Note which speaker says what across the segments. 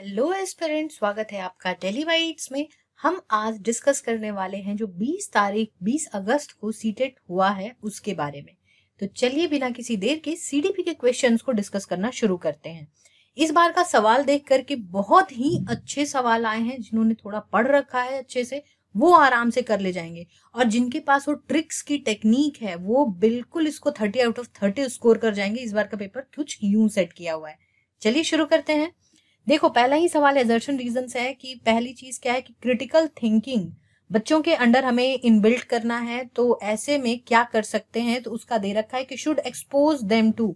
Speaker 1: Hello aspirant स्वागत है आपका डेली वाइट्स में हम आज डिस्कस करने वाले हैं जो 20 तारीख 20 अगस्त को सीटेट हुआ है उसके बारे में तो चलिए बिना किसी देर के सीडीपी के क्वेश्चंस को डिस्कस करना शुरू करते हैं इस बार का सवाल देख करके बहुत ही अच्छे सवाल आए हैं जिन्होंने थोड़ा पढ़ रखा है अच्छे से वो आराम से कर ले जाएंगे और जिनके पास वो ट्रिक्स की टेक्निक है वो बिल्कुल इसको thirty out of thirty score कर जाएंगे इस बार का पेपर कुछ यूं सेट किया हुआ है चलिए शुरू करते हैं देखो पहला ही सवाल एजर्शन रीजन से है कि पहली चीज क्या है कि क्रिटिकल थिंकिंग बच्चों के अंडर हमें इनबिल्ट करना है तो ऐसे में क्या कर सकते हैं तो उसका दे रखा है कि should expose them to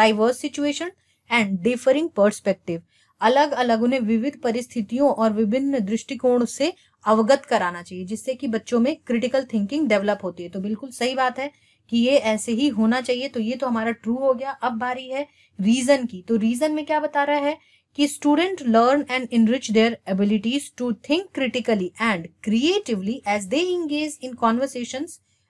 Speaker 1: diverse situation and differing perspective अलग अलग उन्हें विविध परिस्थितियों और विभिन्न दृष्टिकोण से अवगत कराना चाहिए जिससे कि बच्चों में क्रिटिकल थिंकिंग डेवलप होती है तो बिल्कुल सही बात है कि ये ऐसे ही होना चाहिए तो ये तो हमारा ट्रू हो गया अब बारी है रीजन की तो रीजन में क्या बता रहा है कि student learn and enrich their abilities to think critically and creatively as they engage in conversation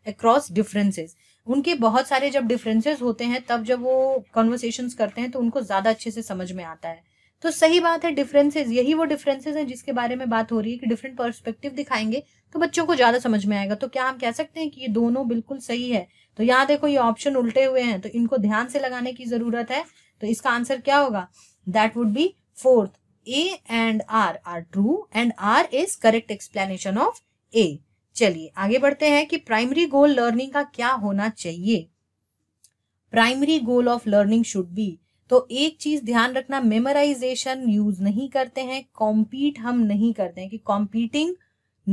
Speaker 1: across differences उनके बहुत सारे जब डिफरेंसेज होते हैं तब जब वो कॉन्वर्सेशन करते हैं तो उनको ज़्यादा अच्छे से समझ में आता है तो सही बात है डिफरेंसेस यही वो डिफरेंसेस हैं जिसके बारे में बात हो रही है कि डिफरेंट पर्सपेक्टिव दिखाएंगे तो बच्चों को ज़्यादा समझ में आएगा तो क्या हम कह सकते हैं कि ये दोनों बिल्कुल सही है तो यहाँ देखो ये ऑप्शन उल्टे हुए हैं तो इनको ध्यान से लगाने की ज़रूरत है तो इसका आंसर क्या होगा that would be Fourth, A and R are true and R is correct explanation of A. चलिए आगे बढ़ते हैं कि प्राइमरी गोल लर्निंग का क्या होना चाहिए primary goal of learning should be तो एक चीज ध्यान रखना मेमोराइजेशन यूज नहीं करते हैं कॉम्पीट हम नहीं करते हैं कि कॉम्पीटिंग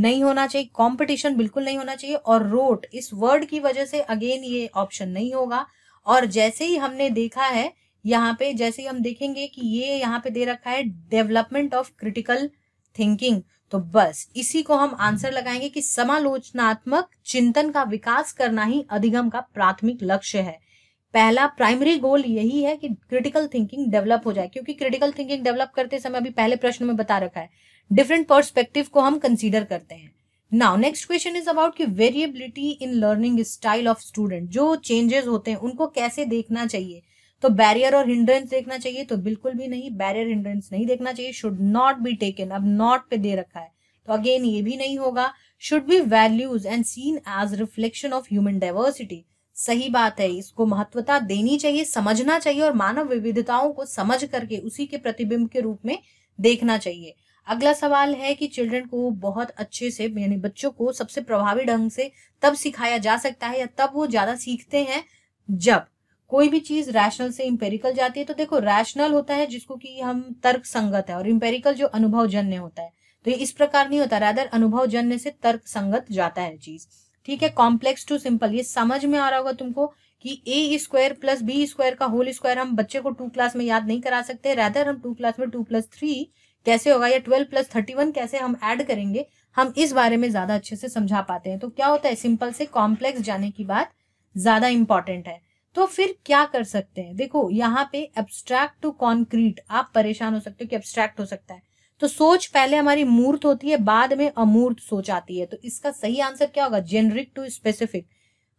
Speaker 1: नहीं होना चाहिए कंपटीशन बिल्कुल नहीं होना चाहिए और रोट इस वर्ड की वजह से अगेन ये ऑप्शन नहीं होगा और जैसे ही हमने देखा है यहाँ पे जैसे हम देखेंगे कि ये यहाँ पे दे रखा है डेवलपमेंट ऑफ क्रिटिकल थिंकिंग तो बस इसी को हम आंसर लगाएंगे कि समालोचनात्मक चिंतन का विकास करना ही अधिगम का प्राथमिक लक्ष्य है पहला प्राइमरी गोल यही है कि क्रिटिकल थिंकिंग डेवलप हो जाए क्योंकि क्रिटिकल थिंकिंग डेवलप करते समय अभी पहले प्रश्न में बता रखा है डिफरेंट पर्सपेक्टिव को हम कंसीडर करते हैं now next question is about कि variability in learning style of student जो चेंजेस होते हैं उनको कैसे देखना चाहिए तो बैरियर और हिंड्रेंस देखना चाहिए तो बिल्कुल भी नहीं बैरियर हिंड्रेंस नहीं देखना चाहिए शुड नॉट बी टेकन अब नॉट पे दे रखा है तो अगेन ये भी नहीं होगा should be values and seen as reflection of human diversity सही बात है इसको महत्वता देनी चाहिए समझना चाहिए और मानव विविधताओं को समझ करके उसी के प्रतिबिंब के रूप में देखना चाहिए अगला सवाल है कि चिल्ड्रन को बहुत अच्छे से यानी बच्चों को सबसे प्रभावी ढंग से तब सिखाया जा सकता है या तब वो ज्यादा सीखते हैं जब कोई भी चीज रैशनल से इम्पेरिकल जाती है तो देखो रैशनल होता है जिसको कि हम तर्क संगत है और इम्पेरिकल जो अनुभव जन्य होता है तो ये इस प्रकार नहीं होता रादर अनुभव जन्य से तर्क संगत जाता है चीज ठीक है कॉम्प्लेक्स टू सिंपल ये समझ में आ रहा होगा तुमको कि a square plus b square का होल स्क्वायर हम बच्चे को टू क्लास में याद नहीं करा सकते रादर हम टू क्लास में टू प्लस थ्री कैसे होगा या ट्वेल्व प्लस थर्टी वन कैसे हम ऐड करेंगे हम इस बारे में ज्यादा अच्छे से समझा पाते हैं तो क्या होता है सिंपल से कॉम्प्लेक्स जाने की बात ज्यादा इंपॉर्टेंट है तो फिर क्या कर सकते हैं देखो यहाँ पे एब्स्ट्रैक्ट टू कॉन्क्रीट आप परेशान हो सकते हो कि एब्स्ट्रैक्ट हो सकता है तो सोच पहले हमारी मूर्त होती है बाद में अमूर्त सोच आती है तो इसका सही आंसर क्या होगा जेनरिक टू स्पेसिफिक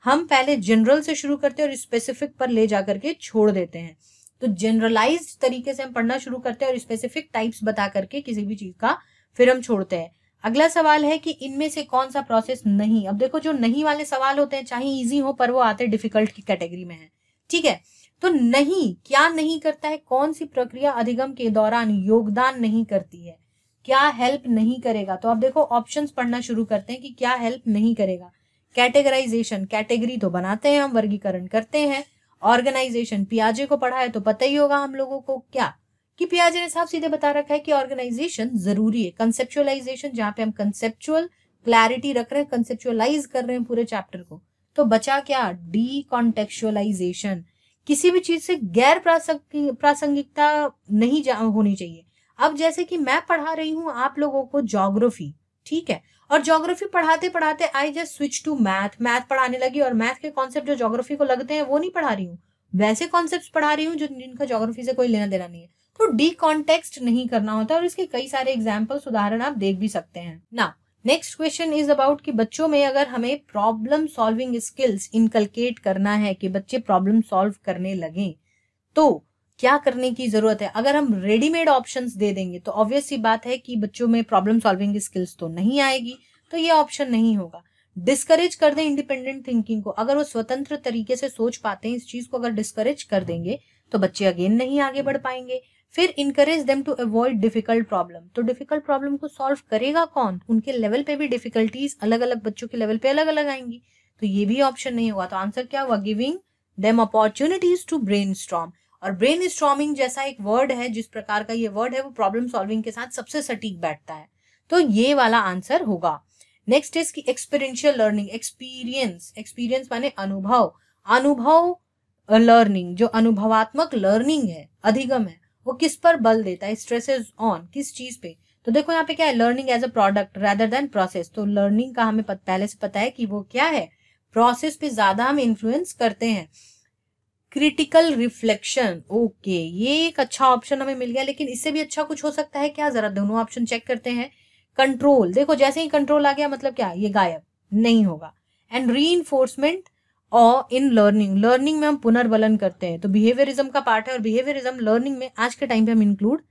Speaker 1: हम पहले जनरल से शुरू करते हैं और स्पेसिफिक पर ले जाकर के छोड़ देते हैं तो जनरलाइज तरीके से हम पढ़ना शुरू करते हैं और स्पेसिफिक टाइप्स बता करके किसी भी चीज का फिर हम छोड़ते हैं अगला सवाल है कि इनमें से कौन सा प्रोसेस नहीं अब देखो जो नहीं वाले सवाल होते हैं चाहे इजी हो पर वो आते डिफिकल्ट की कैटेगरी में है ठीक है तो नहीं क्या नहीं करता है कौन सी प्रक्रिया अधिगम के दौरान योगदान नहीं करती है क्या हेल्प नहीं करेगा तो आप देखो ऑप्शन पढ़ना शुरू करते हैं कि क्या हेल्प नहीं करेगा कैटेगराइजेशन कैटेगरी तो बनाते हैं हम वर्गीकरण करते हैं ऑर्गेनाइजेशन पियाजे को पढ़ा है तो पता ही होगा हम लोगों को क्या कि पियाजे ने साफ सीधे बता रखा है कि ऑर्गेनाइजेशन जरूरी है कंसेप्चुअलाइजेशन जहां पे हम कंसेप्चुअल क्लैरिटी रख रहे हैं कंसेप्चुअलाइज कर रहे हैं पूरे चैप्टर को तो बचा क्या डी कॉन्टेक्चुअलाइजेशन किसी भी चीज से गैर प्रासंगिकता नहीं होनी चाहिए अब जैसे कि मैं पढ़ा रही हूँ आप लोगों को जोग्राफी ठीक है और जोग्राफी पढ़ाते पढ़ाते I just switch to math math पढ़ाने लगी और मैथ के कॉन्सेप्ट जो जोग्राफी को लगते हैं वो नहीं पढ़ा रही हूँ वैसे कॉन्सेप्ट पढ़ा रही हूँ जो जिनका जोग्राफी से कोई लेना देना नहीं है तो डी कॉन्टेक्स्ट नहीं करना होता और इसके कई सारे एग्जाम्पल्स उदाहरण आप देख भी सकते हैं ना नेक्स्ट क्वेश्चन इज अबाउट कि बच्चों में अगर हमें प्रॉब्लम सॉल्विंग स्किल्स इनकलकेट करना है कि बच्चे प्रॉब्लम सॉल्व करने लगे तो क्या करने की जरूरत है अगर हम रेडीमेड ऑप्शन दे देंगे तो ऑब्वियस सी बात है कि बच्चों में प्रॉब्लम सॉल्विंग स्किल्स तो नहीं आएगी तो ये ऑप्शन नहीं होगा डिस्करेज कर दें इंडिपेंडेंट थिंकिंग को अगर वो स्वतंत्र तरीके से सोच पाते हैं इस चीज को अगर डिस्करेज कर देंगे तो बच्चे अगेन नहीं आगे बढ़ पाएंगे फिर encourage them to avoid difficult problem तो डिफिकल्ट प्रॉब्लम को सॉल्व करेगा कौन उनके लेवल पे भी डिफिकल्टीज अलग अलग बच्चों के लेवल पे अलग अलग आएंगी तो ये भी ऑप्शन नहीं होगा तो आंसर क्या हुआ giving them opportunities to brain और ब्रेन जैसा एक वर्ड है जिस प्रकार का ये वर्ड है वो प्रॉब्लम सॉल्विंग के साथ सबसे सटीक बैठता है तो ये वाला आंसर होगा नेक्स्ट इज की एक्सपीरियंशियल लर्निंग एक्सपीरियंस एक्सपीरियंस माने अनुभव अनुभव लर्निंग जो अनुभवात्मक लर्निंग है अधिगम है वो किस पर बल देता है इज ऑन किस चीज पे तो देखो यहाँ पे क्या है learning as a product rather than process तो लर्निंग का हमें पहले से पता है कि वो क्या है प्रोसेस पे ज्यादा हम इन्फ्लुएंस करते हैं क्रिटिकल रिफ्लेक्शन ओके ये एक अच्छा ऑप्शन हमें मिल गया लेकिन इससे भी अच्छा कुछ हो सकता है क्या जरा दोनों ऑप्शन चेक करते हैं कंट्रोल देखो जैसे ही कंट्रोल आ गया मतलब क्या ये गायब नहीं होगा एंड री इन्फोर्समेंट और इन लर्निंग लर्निंग में हम पुनर्वलन करते हैं तो बिहेवियरिज्म का पार्ट है और बिहेवियरिज्म लर्निंग में आज के टाइम पे हम इंक्लूड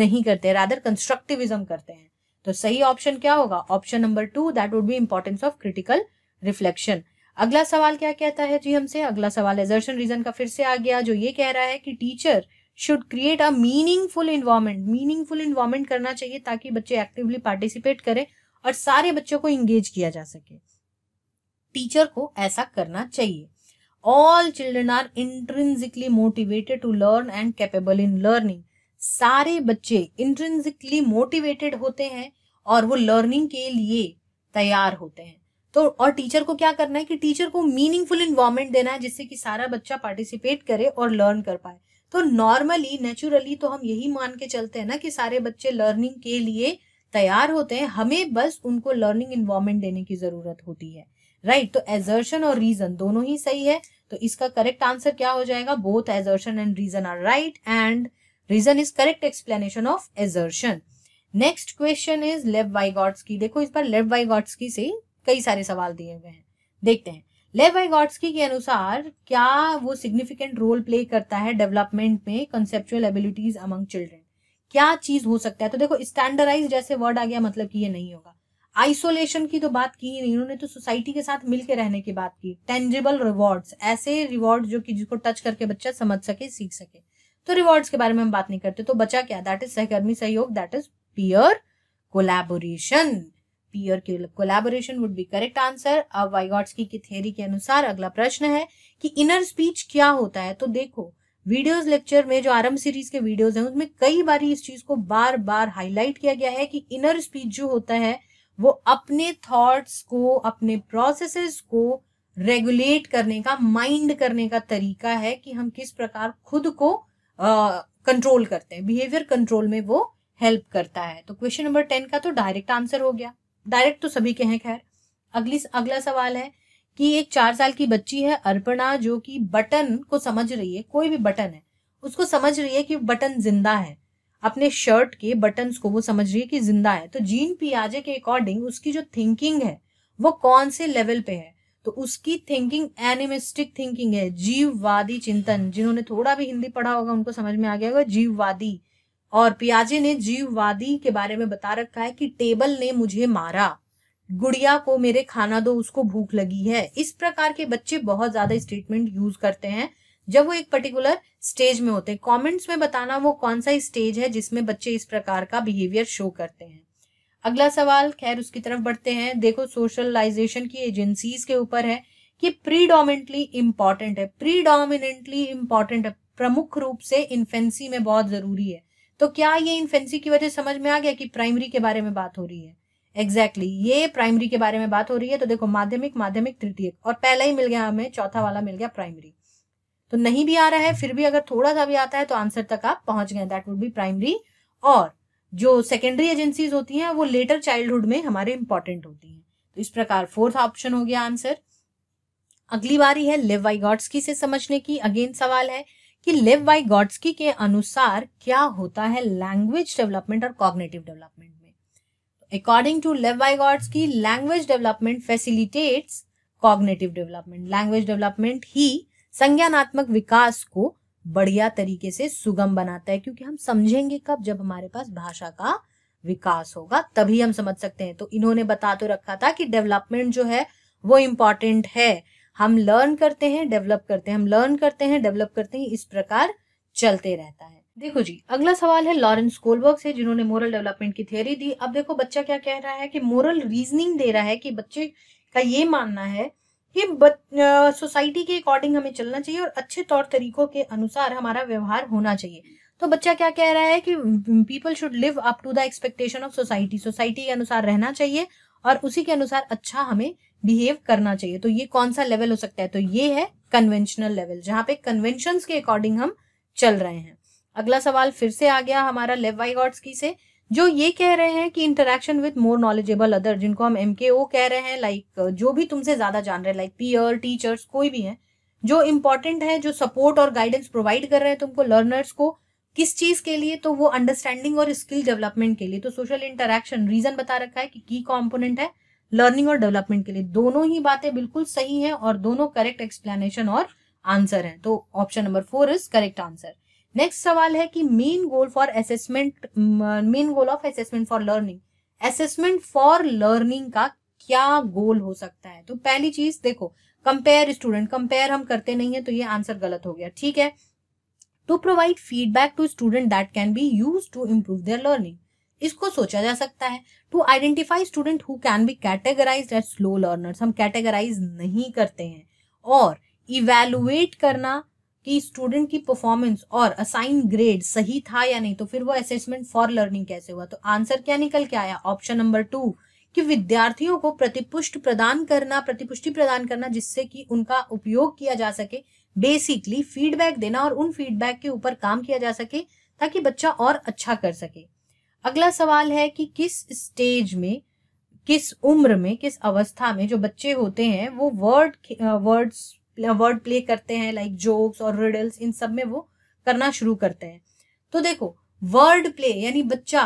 Speaker 1: नहीं करते रादर कंस्ट्रक्टिविज्म करते हैं तो सही ऑप्शन क्या होगा option number two that would be importance of critical reflection अगला सवाल क्या कहता है जी हमसे अगला सवाल एजर्शन रीजन का फिर से आ गया जो ये कह रहा है कि teacher should create a meaningful environment meaningful environment करना चाहिए ताकि बच्चे एक्टिवली पार्टिसिपेट करें और सारे बच्चों को इंगेज किया जा सके टीचर को ऐसा करना चाहिए all children are intrinsically motivated to learn and capable in learning सारे बच्चे इंट्रेंसिकली मोटिवेटेड होते हैं और वो लर्निंग के लिए तैयार होते हैं तो और टीचर को क्या करना है कि टीचर को मीनिंगफुल इन्वॉर्मेंट देना है जिससे कि सारा बच्चा पार्टिसिपेट करे और लर्न कर पाए तो नॉर्मली नेचुरली तो हम यही मान के चलते हैं ना कि सारे बच्चे लर्निंग के लिए तैयार होते हैं हमें बस उनको लर्निंग इन्वॉर्मेंट देने की जरूरत होती है राइट तो एजर्शन और रीजन दोनों ही सही है तो इसका करेक्ट आंसर क्या हो जाएगा both assertion and reason are right and reason is correct explanation of assertion next question is Lev की देखो इस पर लेव की से कई सारे सवाल दिए हुए हैं देखते हैं लेव की के अनुसार क्या वो सिग्निफिकेंट रोल प्ले करता है डेवलपमेंट में कंसेप्चुअल एबिलिटीज अमंग चिल्ड्रन क्या चीज हो सकता है तो देखो स्टैंडर्डाइज जैसे वर्ड आ गया मतलब कि ये नहीं होगा आइसोलेशन की तो बात की ही नहीं उन्होंने तो सोसाइटी के साथ मिलके रहने की बात की टेंजिबल रिवॉर्ड्स ऐसे रिवॉर्ड जो कि जिसको टच करके बच्चा समझ सके सीख सके तो रिवॉर्ड्स के बारे में हम बात नहीं करते तो बचा क्या दैट इज सहकर्मी सहयोग दैट इज कोलेबोरेशन कोलैबोरेशन के collaboration would be correct answer अब वाइगॉट्स की थ्योरी के अनुसार अगला प्रश्न है कि इनर स्पीच क्या होता है तो देखो वीडियोस लेक्चर में जो आरंभ सीरीज के वीडियोस हैं उसमें कई बार इस चीज को बार बार हाईलाइट किया गया है कि इनर स्पीच जो होता है वो अपने थॉट्स को अपने प्रोसेसेस को रेगुलेट करने का माइंड करने का तरीका है कि हम किस प्रकार खुद को कंट्रोल uh, करते हैं बिहेवियर कंट्रोल में वो हेल्प करता है तो क्वेश्चन नंबर टेन का तो डायरेक्ट आंसर हो गया डायरेक्ट तो सभी के हैं खैर अगली अगला सवाल है कि एक चार साल की बच्ची है अर्पणा जो कि बटन को समझ रही है कोई भी बटन है उसको समझ रही है कि बटन जिंदा है अपने शर्ट के बटन्स को वो समझ रही है कि जिंदा है तो जीन पियाजे के अकॉर्डिंग उसकी जो थिंकिंग है वो कौन से लेवल पे है तो उसकी थिंकिंग एनिमिस्टिक थिंकिंग है जीववादी चिंतन जिन्होंने थोड़ा भी हिंदी पढ़ा होगा उनको समझ में आ गया होगा जीववादी और पियाजे ने जीववादी के बारे में बता रखा है कि टेबल ने मुझे मारा गुड़िया को मेरे खाना दो उसको भूख लगी है इस प्रकार के बच्चे बहुत ज्यादा स्टेटमेंट यूज करते हैं जब वो एक पर्टिकुलर स्टेज में होते हैं कमेंट्स में बताना वो कौन सा स्टेज है जिसमें बच्चे इस प्रकार का बिहेवियर शो करते हैं अगला सवाल खैर उसकी तरफ बढ़ते हैं देखो सोशलाइजेशन की एजेंसीज के ऊपर है कि प्रीडोमिनेंटली इंपॉर्टेंट है प्रीडोमिनेंटली इंपॉर्टेंट है प्रमुख रूप से इन्फेंसी में बहुत जरूरी है तो क्या ये इन्फेंसी की वजह समझ में आ गया कि प्राइमरी के बारे में बात हो रही है एग्जैक्टली exactly, ये प्राइमरी के बारे में बात हो रही है तो देखो माध्यमिक माध्यमिक तृतीय और पहला ही मिल गया हमें चौथा वाला मिल गया प्राइमरी तो नहीं भी आ रहा है फिर भी अगर थोड़ा सा भी आता है तो आंसर तक आप पहुंच गए दैट वुड बी प्राइमरी और जो सेकेंडरी एजेंसीज होती हैं वो लेटर चाइल्डहुड में हमारे इंपॉर्टेंट होती हैं तो इस प्रकार फोर्थ ऑप्शन हो गया आंसर अगली बारी है लिव गॉड्स गॉड्सकी से समझने की अगेन सवाल है कि लिव गॉड्स गॉड्सकी के अनुसार क्या होता है लैंग्वेज डेवलपमेंट और कॉग्नेटिव डेवलपमेंट में अकॉर्डिंग टू लिव गॉड्स की language development facilitates cognitive development language development ही संज्ञानात्मक विकास को बढ़िया तरीके से सुगम बनाता है क्योंकि हम समझेंगे कब जब हमारे पास भाषा का विकास होगा तभी हम समझ सकते हैं तो इन्होंने बता तो रखा था कि डेवलपमेंट जो है वो इम्पॉर्टेंट है हम लर्न करते हैं डेवलप करते हैं हम लर्न करते हैं डेवलप करते हैं इस प्रकार चलते रहता है देखो जी अगला सवाल है लॉरेंस कोलबर्ग से जिन्होंने मोरल डेवलपमेंट की थियोरी दी अब देखो बच्चा क्या कह रहा है कि मोरल रीजनिंग दे रहा है कि बच्चे का ये मानना है ये सोसाइटी के अकॉर्डिंग हमें चलना चाहिए और अच्छे तौर तरीकों के अनुसार हमारा व्यवहार होना चाहिए तो बच्चा क्या कह रहा है कि people should live up to the expectation of society society के अनुसार रहना चाहिए और उसी के अनुसार अच्छा हमें बिहेव करना चाहिए तो ये कौन सा लेवल हो सकता है तो ये है कन्वेंशनल लेवल जहाँ पे कन्वेंशन के अकॉर्डिंग हम चल रहे हैं अगला सवाल फिर से आ गया हमारा गॉड्स की से जो ये कह रहे हैं कि interaction with more knowledgeable other जिनको हम एम कह रहे हैं लाइक जो भी तुमसे ज्यादा जान रहे हैं लाइक पीयर टीचर्स कोई भी है जो इम्पोर्टेंट है जो सपोर्ट और गाइडेंस प्रोवाइड कर रहे हैं तुमको लर्नर्स को किस चीज के लिए तो वो अंडरस्टैंडिंग और स्किल डेवलपमेंट के लिए तो सोशल इंटरेक्शन रीजन बता रखा है कि की कॉम्पोनेंट है लर्निंग और डेवलपमेंट के लिए दोनों ही बातें बिल्कुल सही है और दोनों करेक्ट एक्सप्लेनेशन और आंसर है तो option number four is correct answer next सवाल है कि main goal for assessment main goal of assessment for learning assessment for learning का क्या गोल हो सकता है तो पहली चीज देखो कंपेयर स्टूडेंट कंपेयर हम करते नहीं है तो ये आंसर गलत हो गया ठीक है to provide feedback to student that can be use to improve their learning इसको सोचा जा सकता है to identify student who can be categorise at slow learners हम कैटेगराइज नहीं करते हैं और इवेलुएट करना कि स्टूडेंट की परफॉर्मेंस और असाइन ग्रेड सही था या नहीं तो फिर वो असेसमेंट फॉर लर्निंग कैसे हुआ तो आंसर क्या निकल के आया ऑप्शन नंबर टू कि विद्यार्थियों को प्रतिपुष्ट प्रदान करना प्रतिपुष्टि प्रदान करना जिससे कि उनका उपयोग किया जा सके बेसिकली फीडबैक देना और उन फीडबैक के ऊपर काम किया जा सके ताकि बच्चा और अच्छा कर सके अगला सवाल है कि किस स्टेज में किस उम्र में किस अवस्था में जो बच्चे होते हैं वो word words uh, word play करते हैं लाइक जोक्स और रिडल्स इन सब में वो करना शुरू करते हैं तो देखो वर्ड प्ले यानी बच्चा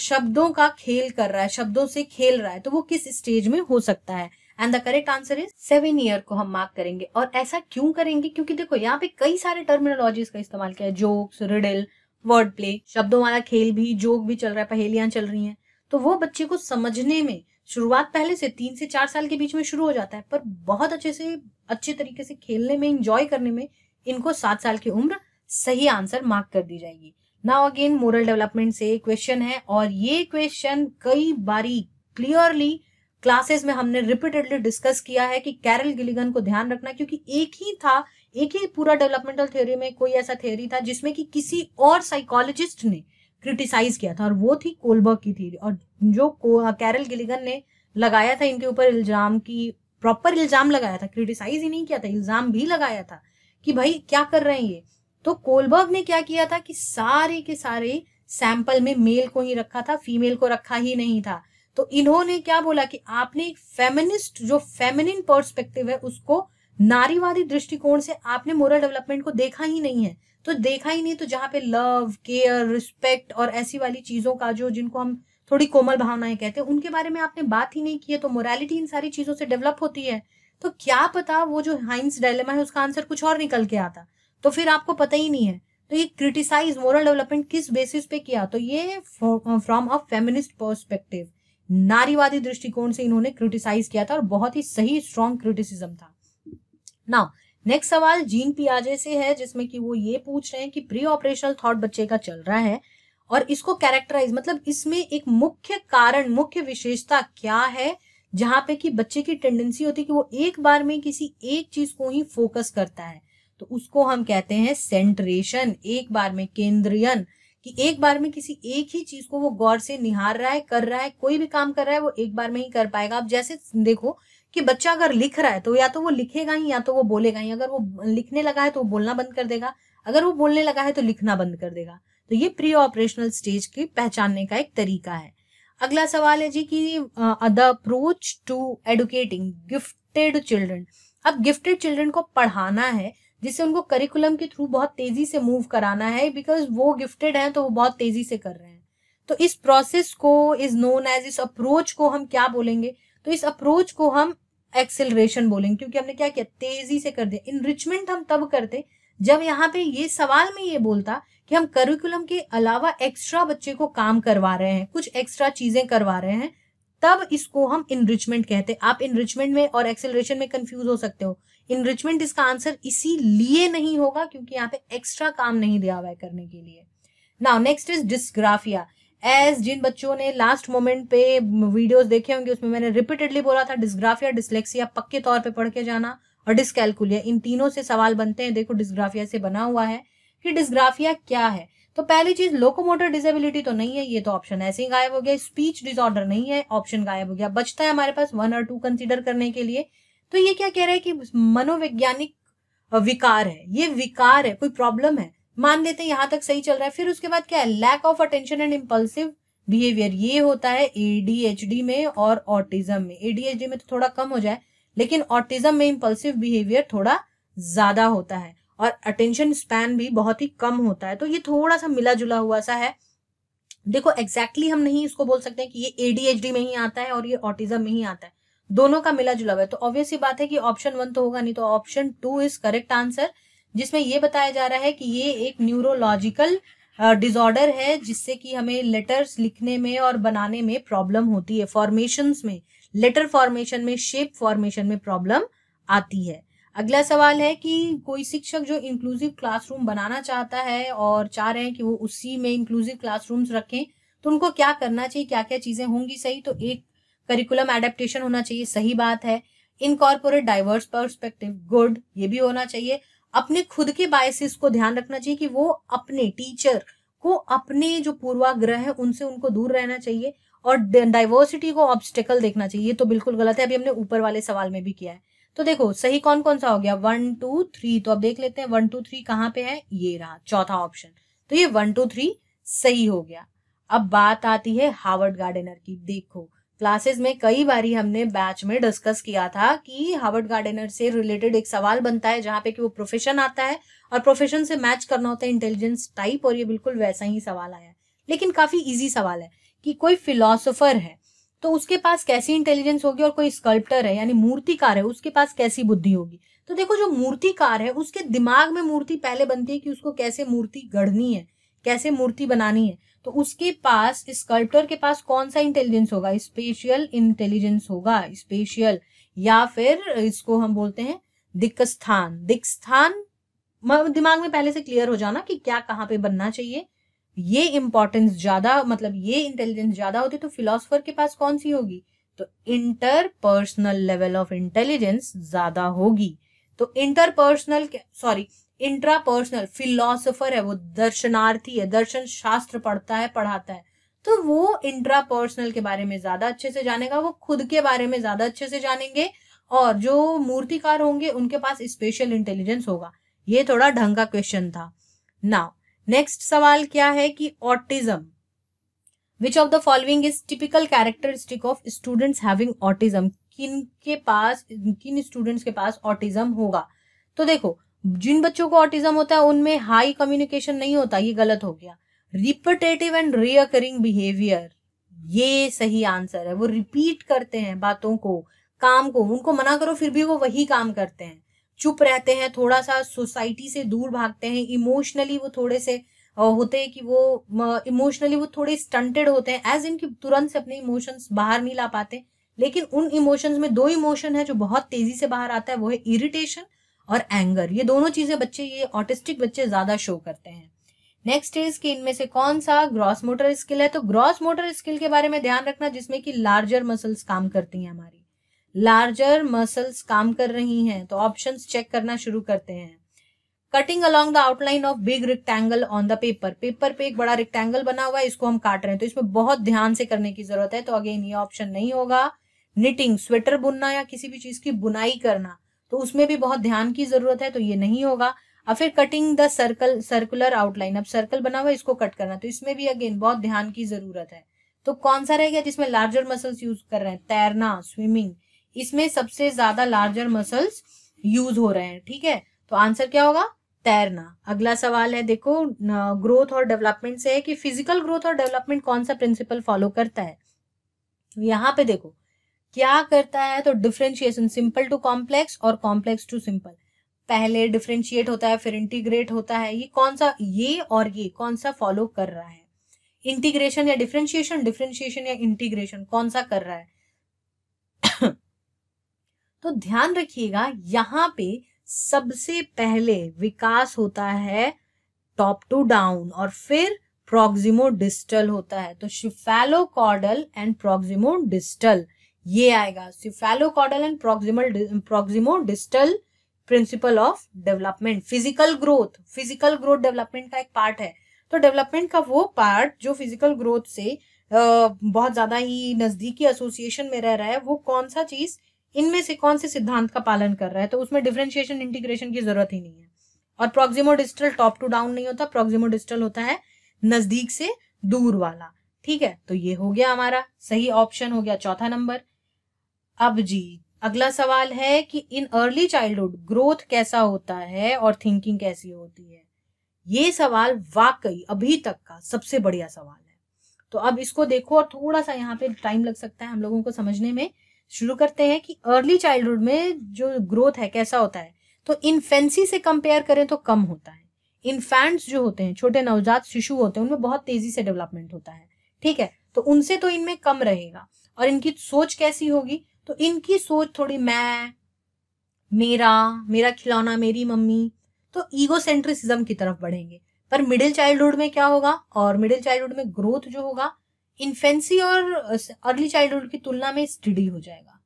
Speaker 1: शब्दों का खेल कर रहा है शब्दों से खेल रहा है तो वो किस स्टेज में हो सकता है and the correct answer is seven year को हम मार्क करेंगे और ऐसा क्यों करेंगे क्योंकि देखो यहाँ पे कई सारे टर्मिनोलॉजीज का इस्तेमाल किया है जोक्स रिडल वर्ड प्ले शब्दों वाला खेल भी जोक भी चल रहा है पहेलियां चल रही हैं तो वो बच्चे को समझने में शुरुआत पहले से तीन से चार साल के बीच में शुरू हो जाता है पर बहुत अच्छे से अच्छे तरीके से खेलने में इंजॉय करने में इनको सात साल की उम्र सही आंसर मार्क कर दी जाएगी नाउ अगेन मोरल डेवलपमेंट से क्वेश्चन है और ये क्वेश्चन कई बारी क्लियरली क्लासेस में हमने रिपीटेडली डिस्कस किया है कि कैरल गिलिगन को ध्यान रखना क्योंकि एक ही था एक ही पूरा डेवलपमेंटल थ्योरी में कोई ऐसा थ्योरी था जिसमें कि किसी और साइकोलॉजिस्ट ने क्रिटिसाइज किया था और वो थी कोलबर्ग की थीरी और जो कैरल गिलिगन ने लगाया था इनके ऊपर इल्जाम की प्रॉपर इल्जाम लगाया था क्रिटिसाइज ही नहीं किया था इल्जाम भी लगाया था कि भाई क्या कर रहे हैं ये तो कोलबर्ग ने क्या किया था कि सारे के सारे सैंपल में मेल को ही रखा था फीमेल को रखा ही नहीं था तो इन्होंने क्या बोला कि आपने एक फेमिनिस्ट जो फेमिनिन पर्सपेक्टिव है उसको नारीवादी दृष्टिकोण से आपने मोरल डेवलपमेंट को देखा ही नहीं है तो देखा ही नहीं तो जहां पे लव केयर रिस्पेक्ट और ऐसी वाली चीजों का जो जिनको हम थोड़ी कोमल भावनाएं कहते हैं उनके बारे में आपने बात ही नहीं की है तो मोरालिटी इन सारी चीजों से डेवलप होती है तो क्या पता वो जो हाइंस डायलेमा है उसका आंसर कुछ और निकल के आता तो फिर आपको पता ही नहीं है तो ये क्रिटिसाइज मोरल डेवलपमेंट किस बेसिस पे किया तो ये फ्रॉम अ फेमिनिस्ट पर्सपेक्टिव नारीवादी दृष्टिकोण से इन्होंने क्रिटिसाइज किया था और बहुत ही सही स्ट्रॉन्ग क्रिटिसिज्म था नाउ नेक्स्ट सवाल जीन पियाजे से है जिसमें कि वो ये पूछ रहे हैं कि प्री ऑपरेशनल थॉट बच्चे का चल रहा है और इसको कैरेक्टराइज मतलब इसमें एक मुख्य कारण मुख्य विशेषता क्या है जहां पे कि बच्चे की टेंडेंसी होती है कि वो एक बार में किसी एक चीज को ही फोकस करता है तो उसको हम कहते हैं सेंट्रेशन एक बार में केंद्रियन कि एक बार में किसी एक ही चीज को वो गौर से निहार रहा है कर रहा है कोई भी काम कर रहा है वो एक बार में ही कर पाएगा आप जैसे देखो कि बच्चा अगर लिख रहा है तो या तो वो लिखेगा ही या तो वो बोलेगा ही अगर वो लिखने लगा है तो वो बोलना बंद कर देगा अगर वो बोलने लगा है तो लिखना बंद कर देगा तो ये प्री ऑपरेशनल स्टेज की पहचानने का एक तरीका है अगला सवाल है जी कि the approach to educating gifted children अब गिफ्टेड चिल्ड्रन को पढ़ाना है जिससे उनको करिकुलम के थ्रू बहुत तेजी से मूव कराना है बिकॉज वो गिफ्टेड हैं तो वो बहुत तेजी से कर रहे हैं तो इस प्रोसेस को इज नोन एज इस अप्रोच को हम क्या बोलेंगे तो इस अप्रोच को हम एक्सेलरेशन बोलेंगे क्योंकि हमने क्या किया तेजी से कर दिया इनरिचमेंट हम तब करते जब यहाँ पे ये सवाल में ये बोलता कि हम करिकुलम के अलावा एक्स्ट्रा बच्चे को काम करवा रहे हैं कुछ एक्स्ट्रा चीजें करवा रहे हैं तब इसको हम इनरिचमेंट कहते हैं आप इनरिचमेंट में और एक्सेलरेशन में कंफ्यूज हो सकते हो इनरिचमेंट इसका आंसर इसीलिए नहीं होगा क्योंकि यहाँ पे एक्स्ट्रा काम नहीं दिया हुआ है करने के लिए now next is dysgraphia as जिन बच्चों ने लास्ट मोमेंट पे वीडियोस देखे होंगे उसमें मैंने रिपीटेडली बोला था डिस्ग्राफिया डिस्लेक्सिया पक्के तौर पे पढ़ के जाना और डिस्कैलकुलिया इन तीनों से सवाल बनते हैं देखो डिस्ग्राफिया से बना हुआ है कि डिस्ग्राफिया क्या है तो पहली चीज लोकोमोटर डिसेबिलिटी तो नहीं है ये तो ऑप्शन ऐसे ही गायब हो गया स्पीच डिसऑर्डर नहीं है ऑप्शन गायब हो गया बचता है हमारे पास वन और टू कंसिडर करने के लिए तो ये क्या कह रहा है कि मनोवैज्ञानिक विकार है ये विकार है कोई प्रॉब्लम है मान लेते हैं यहां तक सही चल रहा है फिर उसके बाद क्या है lack of attention and impulsive behaviour ये होता है एडीएचडी में और ऑटिज्म में एडीएचडी में तो थोड़ा कम हो जाए लेकिन ऑटिज्म में इम्पल्सिव बिहेवियर थोड़ा ज्यादा होता है और अटेंशन स्पैन भी बहुत ही कम होता है तो ये थोड़ा सा मिला जुला हुआ सा है देखो एग्जैक्टली exactly हम नहीं इसको बोल सकते हैं कि ये एडीएचडी में ही आता है और ये ऑटिज्म में ही आता है दोनों का मिला जुला हुआ है तो ऑब्वियस बात है कि ऑप्शन वन तो होगा नहीं तो option two is correct answer जिसमें यह बताया जा रहा है कि ये एक न्यूरोलॉजिकल डिजॉर्डर uh, है जिससे कि हमें लेटर्स लिखने में और बनाने में प्रॉब्लम होती है फॉर्मेशंस में लेटर फॉर्मेशन में शेप फॉर्मेशन में प्रॉब्लम आती है अगला सवाल है कि कोई शिक्षक जो इंक्लूसिव क्लासरूम बनाना चाहता है और चाह रहे हैं कि वो उसी में इंक्लूसिव क्लासरूम्स रखें तो उनको क्या करना चाहिए क्या क्या चीज़ें होंगी सही तो एक करिकुलम एडेप्टेशन होना चाहिए सही बात है इनकॉर्पोरेट डाइवर्स परस्पेक्टिव गुड ये भी होना चाहिए अपने खुद के बायसेस को ध्यान रखना चाहिए कि वो अपने टीचर को अपने जो पूर्वाग्रह है उनसे उनको दूर रहना चाहिए और डाइवर्सिटी को ऑब्स्टेकल देखना चाहिए तो बिल्कुल गलत है अभी हमने ऊपर वाले सवाल में भी किया है तो देखो सही कौन कौन सा हो गया वन टू थ्री तो अब देख लेते हैं वन टू थ्री कहाँ पे है ये रहा चौथा ऑप्शन तो ये वन टू थ्री सही हो गया अब बात आती है हार्वर्ड गार्डनर की देखो क्लासेस में कई बारी हमने बैच में डिस्कस किया था कि हार्वर्ड गार्डनर से रिलेटेड एक सवाल बनता है जहाँ पे कि वो प्रोफेशन आता है और प्रोफेशन से मैच करना होता है इंटेलिजेंस टाइप और ये बिल्कुल वैसा ही सवाल आया लेकिन काफी इजी सवाल है कि कोई फिलोसोफर है तो उसके पास कैसी इंटेलिजेंस होगी और कोई स्कल्प्टर है यानी मूर्तिकार है उसके पास कैसी बुद्धि होगी तो देखो जो मूर्तिकार है उसके दिमाग में मूर्ति पहले बनती है कि उसको कैसे मूर्ति गढ़नी है कैसे मूर्ति बनानी है तो उसके पास स्कल्प्टर के पास कौन सा इंटेलिजेंस होगा स्पेशियल इंटेलिजेंस होगा स्पेशियल या फिर इसको हम बोलते हैं दिक्कस्थान स्थान दिमाग में पहले से क्लियर हो जाना कि क्या कहाँ पे बनना चाहिए ये इंपॉर्टेंस ज्यादा मतलब ये इंटेलिजेंस ज्यादा होती तो फिलोसफर के पास कौन सी होगी तो इंटरपर्सनल लेवल ऑफ इंटेलिजेंस ज्यादा होगी तो इंटरपर्सनल सॉरी इंट्रापर्सनल फिलोसोफर है वो दर्शनार्थी है दर्शन शास्त्र पढ़ता है पढ़ाता है तो वो इंट्रापर्सनल के बारे में ज्यादा अच्छे से जानेगा वो खुद के बारे में ज्यादा अच्छे से जानेंगे और जो मूर्तिकार होंगे उनके पास स्पेशल इंटेलिजेंस होगा ये थोड़ा ढंग का क्वेश्चन था नाउ नेक्स्ट सवाल क्या है कि autism which of the following is typical characteristic of students having autism किन के पास किन स्टूडेंट्स के पास ऑटिज्म होगा तो देखो जिन बच्चों को ऑटिज्म होता है उनमें हाई कम्युनिकेशन नहीं होता ये गलत हो गया रिपीटेटिव एंड रियकरिंग बिहेवियर ये सही आंसर है वो रिपीट करते हैं बातों को काम को उनको मना करो फिर भी वो वही काम करते हैं चुप रहते हैं थोड़ा सा सोसाइटी से दूर भागते हैं इमोशनली वो थोड़े से होते हैं कि वो इमोशनली वो थोड़े स्टंटेड होते हैं एज इनकी तुरंत से अपने इमोशंस बाहर नहीं ला पाते लेकिन उन इमोशंस में दो इमोशन है जो बहुत तेजी से बाहर आता है वो है इरिटेशन और एंगर ये दोनों चीजें बच्चे ये ऑटिस्टिक बच्चे ज्यादा शो करते हैं नेक्स्ट इज कि इनमें से कौन सा ग्रॉस मोटर स्किल है तो ग्रॉस मोटर स्किल के बारे में ध्यान रखना जिसमें कि लार्जर मसल्स काम करती हैं हमारी लार्जर मसल्स काम कर रही हैं तो ऑप्शंस चेक करना शुरू करते हैं cutting along the outline of big rectangle on the paper paper पे एक बड़ा रिक्टेंगल बना हुआ है इसको हम काट रहे हैं तो इसमें बहुत ध्यान से करने की जरूरत है तो अगेन ये ऑप्शन नहीं होगा निटिंग स्वेटर बुनना या किसी भी चीज की बुनाई करना तो उसमें भी बहुत ध्यान की जरूरत है तो ये नहीं होगा अब फिर cutting the circle circular outline अब सर्कल बना हुआ है इसको कट करना तो इसमें भी अगेन बहुत ध्यान की जरूरत है तो कौन सा रहेगा जिसमें लार्जर मसल्स यूज कर रहे हैं तैरना स्विमिंग इसमें सबसे ज्यादा लार्जर मसल्स यूज हो रहे हैं ठीक है तो आंसर क्या होगा तैरना अगला सवाल है देखो ग्रोथ और डेवलपमेंट से है कि फिजिकल ग्रोथ और डेवलपमेंट कौन सा प्रिंसिपल फॉलो करता है यहाँ पे देखो क्या करता है तो डिफ्रेंशिएशन सिंपल टू कॉम्प्लेक्स और कॉम्प्लेक्स टू सिंपल पहले डिफ्रेंशिएट होता है फिर इंटीग्रेट होता है ये कौन सा ये और ये कौन सा फॉलो कर रहा है इंटीग्रेशन या डिफ्रेंशिएशन डिफ्रेंशिएशन या इंटीग्रेशन कौन सा कर रहा है तो ध्यान रखिएगा यहाँ पे सबसे पहले विकास होता है टॉप टू डाउन और फिर प्रोक्सिमो डिस्टल होता है तो cephalo caudal and proximo distal ये आएगा caudal and proximal proximo distal principle of development physical growth physical growth development का एक पार्ट है तो डेवलपमेंट का वो पार्ट जो फिजिकल ग्रोथ से बहुत ज्यादा ही नजदीकी एसोसिएशन में रह रहा है वो कौन सा चीज इनमें से कौन से सिद्धांत का पालन कर रहा है तो उसमें डिफ्रेंशिएशन इंटीग्रेशन की जरूरत ही नहीं है और proximo distal top to down नहीं होता प्रोक्सिमो डिस्टल होता है नजदीक से दूर वाला ठीक है तो ये हो गया हमारा सही ऑप्शन हो गया चौथा नंबर अब जी अगला सवाल है कि इन अर्ली चाइल्डहुड ग्रोथ कैसा होता है और थिंकिंग कैसी होती है ये सवाल वाकई अभी तक का सबसे बढ़िया सवाल है तो अब इसको देखो और थोड़ा सा यहाँ पे टाइम लग सकता है हम लोगों को समझने में शुरू करते हैं कि अर्ली चाइल्डहुड में जो ग्रोथ है कैसा होता है तो इन्फेंसी से कंपेयर करें तो कम होता है इन्फैंट्स जो होते हैं छोटे नवजात शिशु होते हैं उनमें बहुत तेजी से डेवलपमेंट होता है ठीक है तो उनसे तो इनमें कम रहेगा और इनकी सोच कैसी होगी तो इनकी सोच थोड़ी मैं मेरा मेरा खिलौना मेरी मम्मी तो ईगो सेंट्रिसिज्म की तरफ बढ़ेंगे पर मिडिल चाइल्डहुड में क्या होगा और मिडिल चाइल्डहुड में ग्रोथ जो होगा इन्फेंसी और अर्ली uh, चाइल्डहुड की तुलना में स्टडी हो जाएगा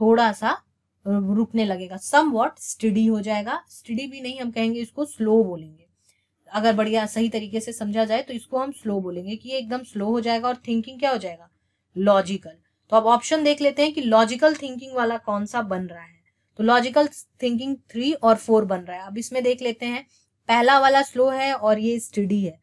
Speaker 1: थोड़ा सा uh, रुकने लगेगा सम वॉट स्टडी हो जाएगा स्टडी भी नहीं हम कहेंगे इसको स्लो बोलेंगे अगर बढ़िया सही तरीके से समझा जाए तो इसको हम स्लो बोलेंगे कि ये एकदम स्लो हो जाएगा और थिंकिंग क्या हो जाएगा लॉजिकल तो अब ऑप्शन देख लेते हैं कि लॉजिकल थिंकिंग वाला कौन सा बन रहा है तो लॉजिकल थिंकिंग थ्री और फोर बन रहा है अब इसमें देख लेते हैं पहला वाला स्लो है और ये स्टडी है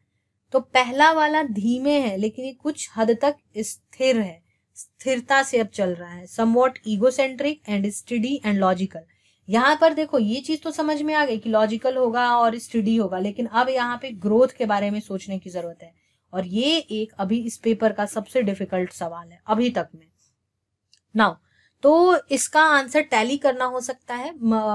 Speaker 1: तो पहला वाला धीमे है लेकिन ये कुछ हद तक स्थिर है स्थिरता से अब चल रहा है somewhat egocentric and study and logical यहाँ पर देखो ये चीज तो समझ में आ गई कि लॉजिकल होगा और स्टडी होगा लेकिन अब यहाँ पे ग्रोथ के बारे में सोचने की जरूरत है और ये एक अभी इस पेपर का सबसे डिफिकल्ट सवाल है अभी तक में नाउ तो इसका आंसर टैली करना हो सकता है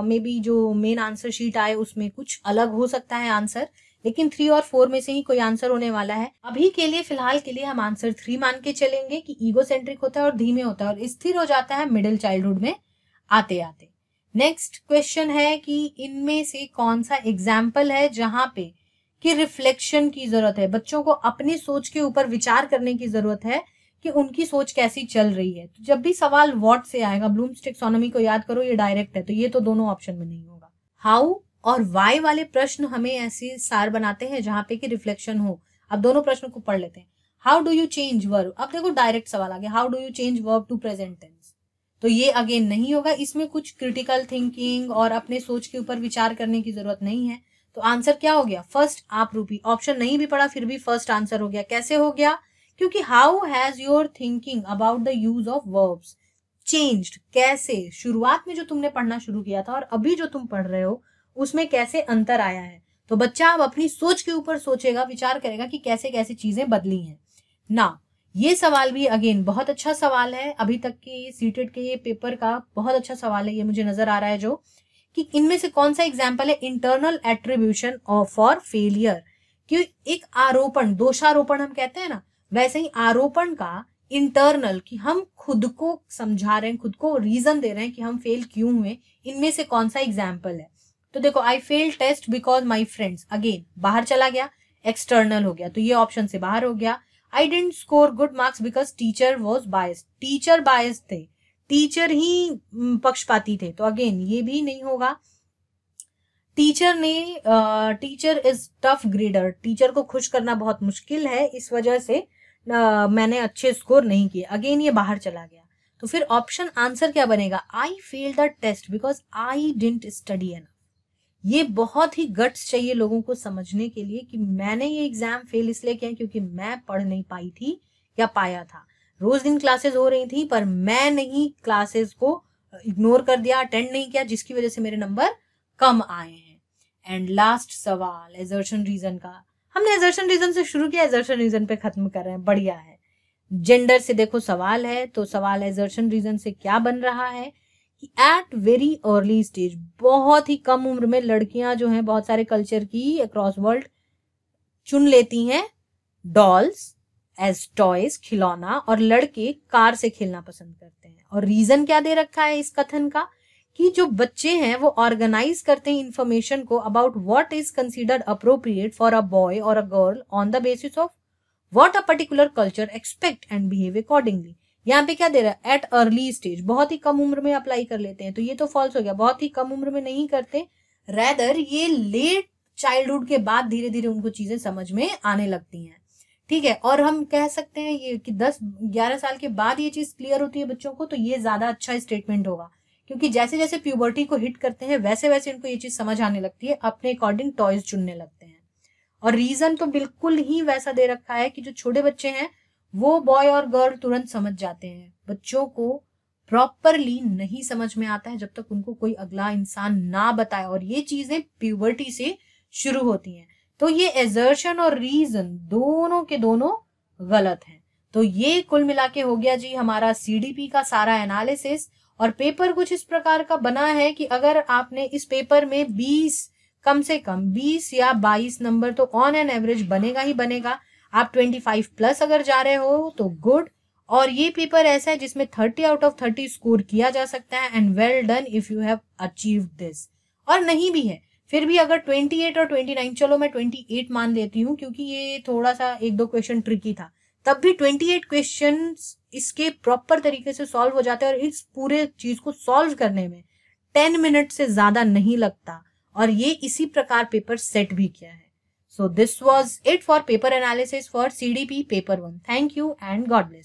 Speaker 1: मे बी जो मेन आंसर शीट आए उसमें कुछ अलग हो सकता है आंसर लेकिन थ्री और फोर में से ही कोई आंसर होने वाला है अभी के लिए फिलहाल के लिए हम आंसर थ्री मान के चलेंगे कि ईगो सेंट्रिक होता है और धीमे होता है और स्थिर हो जाता है मिडिल चाइल्डहुड में आते आते नेक्स्ट क्वेश्चन है कि इनमें से कौन सा एग्जाम्पल है जहां पे कि रिफ्लेक्शन की जरूरत है बच्चों को अपनी सोच के ऊपर विचार करने की जरूरत है कि उनकी सोच कैसी चल रही है तो जब भी सवाल वॉट से आएगा ब्लूम्स टेक्सोनॉमी को याद करो ये डायरेक्ट है तो ये तो दोनों ऑप्शन में नहीं होगा हाउ और वाई वाले प्रश्न हमें ऐसे सार बनाते हैं जहां पे कि रिफ्लेक्शन हो अब दोनों प्रश्नों को पढ़ लेते हैं how do you change verb अब देखो डायरेक्ट सवाल आ गया how do you change verb to present tense तो ये अगेन नहीं होगा इसमें कुछ क्रिटिकल थिंकिंग और अपने सोच के ऊपर विचार करने की जरूरत नहीं है तो आंसर क्या हो गया फर्स्ट आप रूपी ऑप्शन नहीं भी पड़ा फिर भी फर्स्ट आंसर हो गया कैसे हो गया क्योंकि how has your thinking about the use of verbs changed कैसे शुरुआत में जो तुमने पढ़ना शुरू किया था और अभी जो तुम पढ़ रहे हो उसमें कैसे अंतर आया है तो बच्चा अब अपनी सोच के ऊपर सोचेगा विचार करेगा कि कैसे कैसे चीजें बदली हैं ना ये सवाल भी अगेन बहुत अच्छा सवाल है अभी तक के सीटेड के पेपर का बहुत अच्छा सवाल है ये मुझे नजर आ रहा है जो कि इनमें से कौन सा एग्जाम्पल है इंटरनल एट्रीब्यूशन फॉर फेलियर कि एक आरोपण दोषारोपण हम कहते हैं ना वैसे ही आरोपण का इंटरनल कि हम खुद को समझा रहे हैं खुद को रीजन दे रहे हैं कि हम फेल क्यों हुए इनमें से कौन सा एग्जाम्पल है तो देखो I fail test because my friends again बाहर चला गया एक्सटर्नल हो गया तो ये ऑप्शन से बाहर हो गया I didn't score good marks because teacher was bias teacher bias थे टीचर ही mm, पक्षपाती थे तो अगेन ये भी नहीं होगा टीचर ने teacher is tough grader teacher को खुश करना बहुत मुश्किल है इस वजह से आ, मैंने अच्छे स्कोर नहीं किए अगेन ये बाहर चला गया तो फिर ऑप्शन आंसर क्या बनेगा I fail the test because I didn't study and ये बहुत ही गट्स चाहिए लोगों को समझने के लिए कि मैंने ये एग्जाम फेल इसलिए किया क्योंकि मैं पढ़ नहीं पाई थी या पाया था रोज दिन क्लासेस हो रही थी पर मैं नहीं क्लासेस को इग्नोर कर दिया अटेंड नहीं किया जिसकी वजह से मेरे नंबर कम आए हैं एंड लास्ट सवाल एजर्शन रीजन का हमने एजर्शन रीजन से शुरू किया एजर्शन रीजन पे खत्म कर रहे हैं बढ़िया है जेंडर से देखो सवाल है तो सवाल एजर्शन रीजन से क्या बन रहा है कि एट वेरी अर्ली स्टेज बहुत ही कम उम्र में लड़कियां जो हैं बहुत सारे कल्चर की अक्रॉस वर्ल्ड चुन लेती हैं डॉल्स एज टॉयज खिलौना और लड़के कार से खेलना पसंद करते हैं और रीजन क्या दे रखा है इस कथन का कि जो बच्चे हैं वो ऑर्गेनाइज करते हैं इंफॉर्मेशन को about what is considered appropriate for a boy और a girl on the basis of what a particular culture expect and behave accordingly यहाँ पे क्या दे रहा है एट अर्ली स्टेज बहुत ही कम उम्र में अप्लाई कर लेते हैं तो ये तो फॉल्स हो गया बहुत ही कम उम्र में नहीं करते रेदर ये लेट चाइल्डहुड के बाद धीरे धीरे उनको चीजें समझ में आने लगती हैं ठीक है और हम कह सकते हैं ये कि दस ग्यारह साल के बाद ये चीज क्लियर होती है बच्चों को तो ये ज्यादा अच्छा स्टेटमेंट होगा क्योंकि जैसे जैसे प्यूबर्टी को हिट करते हैं वैसे वैसे इनको ये चीज़ समझ आने लगती है अपने अकॉर्डिंग टॉयज चुनने लगते हैं और रीज़न तो बिल्कुल ही वैसा दे रखा है कि जो छोटे बच्चे हैं वो बॉय और गर्ल तुरंत समझ जाते हैं बच्चों को प्रॉपरली नहीं समझ में आता है जब तक उनको कोई अगला इंसान ना बताए और ये चीज़ें प्यूबर्टी से शुरू होती हैं तो ये एजर्शन और रीज़न दोनों के दोनों गलत हैं तो ये कुल मिला के हो गया जी हमारा सीडीपी का सारा एनालिसिस और पेपर कुछ इस प्रकार का बना है कि अगर आपने इस पेपर में 20 कम से कम 20 या 22 नंबर तो ऑन एन एवरेज बनेगा ही बनेगा आप 25 प्लस अगर जा रहे हो तो गुड और ये पेपर ऐसा है जिसमें 30 आउट ऑफ 30 स्कोर किया जा सकता है and well done if you have achieve this और नहीं भी है फिर भी अगर 28 और 29 चलो मैं 28 मान लेती हूँ क्योंकि ये थोड़ा सा एक दो क्वेश्चन ट्रिकी था तब भी ट्वेंटी एट क्वेश्चन इसके प्रॉपर तरीके से सॉल्व हो जाते हैं और इस पूरे चीज को सॉल्व करने में टेन मिनट से ज्यादा नहीं लगता और ये इसी प्रकार पेपर सेट भी किया है so this was it for paper analysis for C D P paper one thank you and God bless